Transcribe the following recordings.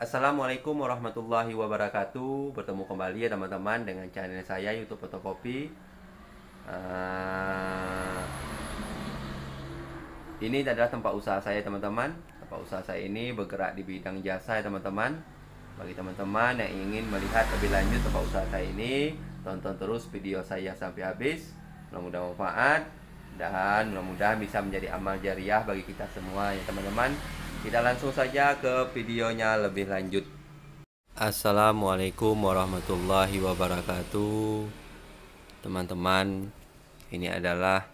Assalamualaikum warahmatullahi wabarakatuh Bertemu kembali ya teman-teman dengan channel saya Youtube Fotokopi uh, Ini adalah tempat usaha saya teman-teman Tempat usaha saya ini bergerak di bidang jasa ya teman-teman Bagi teman-teman yang ingin melihat lebih lanjut tempat usaha saya ini Tonton terus video saya sampai habis Mudah-mudahan bermanfaat Dan mudah-mudahan bisa menjadi amal jariah bagi kita semua ya teman-teman kita langsung saja ke videonya lebih lanjut. Assalamualaikum warahmatullahi wabarakatuh. Teman-teman, ini adalah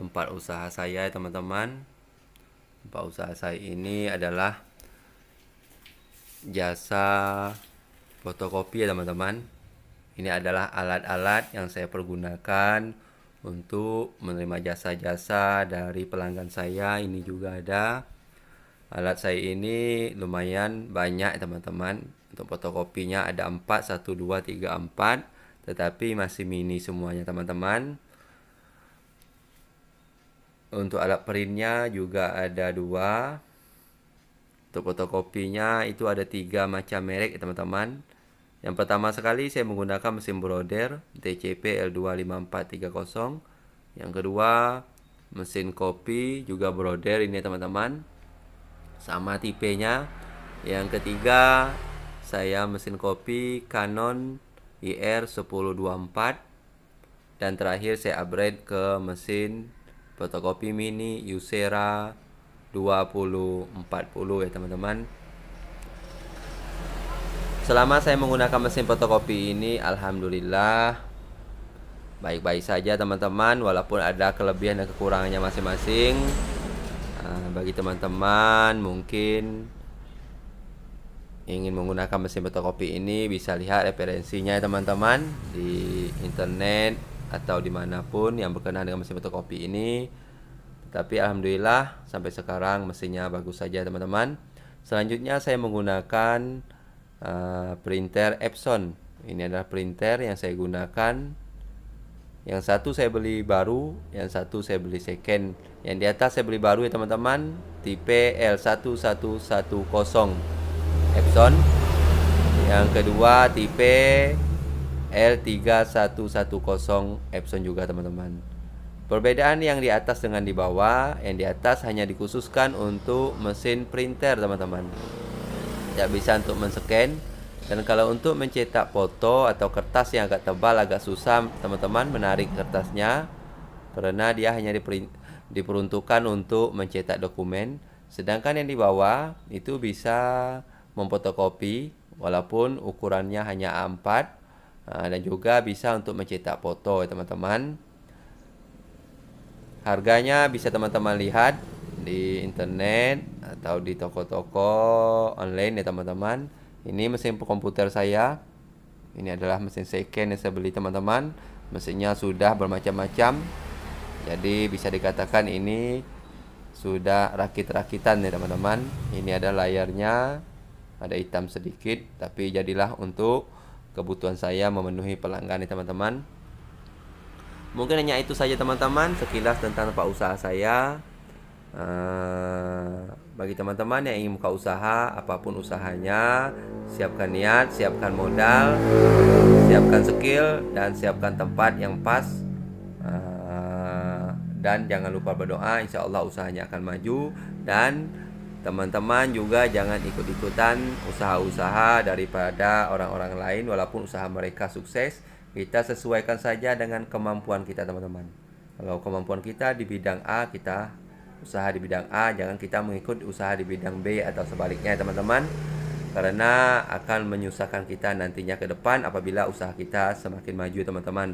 tempat usaha saya, teman-teman. Tempat usaha saya ini adalah jasa fotokopi ya, teman-teman. Ini adalah alat-alat yang saya pergunakan untuk menerima jasa-jasa dari pelanggan saya. Ini juga ada alat saya ini lumayan banyak teman-teman untuk fotokopinya ada 4 1 2 3 4 tetapi masih mini semuanya teman-teman untuk alat printnya juga ada 2 untuk fotokopinya itu ada 3 macam merek teman-teman yang pertama sekali saya menggunakan mesin broder TCP L25430 yang kedua mesin kopi juga broder ini teman-teman sama tipenya yang ketiga saya mesin kopi Canon IR 1024 dan terakhir saya upgrade ke mesin fotokopi mini Yusera 2040 ya teman-teman Selama saya menggunakan mesin fotokopi ini Alhamdulillah Baik-baik saja teman-teman Walaupun ada kelebihan dan kekurangannya masing-masing Eh, bagi teman-teman mungkin ingin menggunakan mesin fotokopi ini bisa lihat referensinya ya, teman-teman di internet atau dimanapun yang berkenaan dengan mesin fotokopi ini tapi alhamdulillah sampai sekarang mesinnya bagus saja teman-teman selanjutnya saya menggunakan uh, printer Epson ini adalah printer yang saya gunakan yang satu saya beli baru, yang satu saya beli second. Yang di atas saya beli baru ya teman-teman, tipe L1110 Epson. Yang kedua tipe L3110 Epson juga teman-teman. Perbedaan yang di atas dengan di bawah, yang di atas hanya dikhususkan untuk mesin printer teman-teman. Tidak bisa untuk men-scan dan kalau untuk mencetak foto atau kertas yang agak tebal, agak susah, teman-teman menarik kertasnya karena dia hanya diperuntukkan untuk mencetak dokumen. Sedangkan yang di bawah itu bisa memfotokopi walaupun ukurannya hanya A4 eh, dan juga bisa untuk mencetak foto, ya, teman-teman. Harganya bisa teman-teman lihat di internet atau di toko-toko online ya, teman-teman ini mesin komputer saya ini adalah mesin second yang saya beli teman-teman mesinnya sudah bermacam-macam jadi bisa dikatakan ini sudah rakit-rakitan ya teman-teman ini ada layarnya ada hitam sedikit tapi jadilah untuk kebutuhan saya memenuhi pelanggan ya teman-teman mungkin hanya itu saja teman-teman sekilas tentang tempat usaha saya uh, bagi teman-teman yang ingin buka usaha, apapun usahanya, siapkan niat, siapkan modal, siapkan skill, dan siapkan tempat yang pas. Eh, dan jangan lupa berdoa, insya Allah usahanya akan maju. Dan teman-teman juga jangan ikut-ikutan usaha-usaha daripada orang-orang lain, walaupun usaha mereka sukses. Kita sesuaikan saja dengan kemampuan kita, teman-teman. Kalau kemampuan kita di bidang A, kita usaha di bidang A, jangan kita mengikuti usaha di bidang B atau sebaliknya ya, teman-teman. Karena akan menyusahkan kita nantinya ke depan apabila usaha kita semakin maju teman-teman.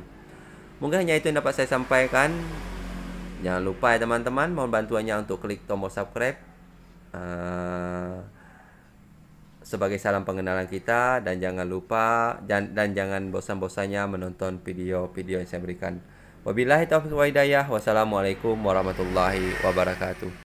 Mungkin hanya itu yang dapat saya sampaikan. Jangan lupa ya teman-teman, mohon bantuannya untuk klik tombol subscribe. Uh, sebagai salam pengenalan kita dan jangan lupa dan, dan jangan bosan-bosannya menonton video-video yang saya berikan. Wabillahi taufiq wa hidayah. Wassalamualaikum warahmatullahi wabarakatuh.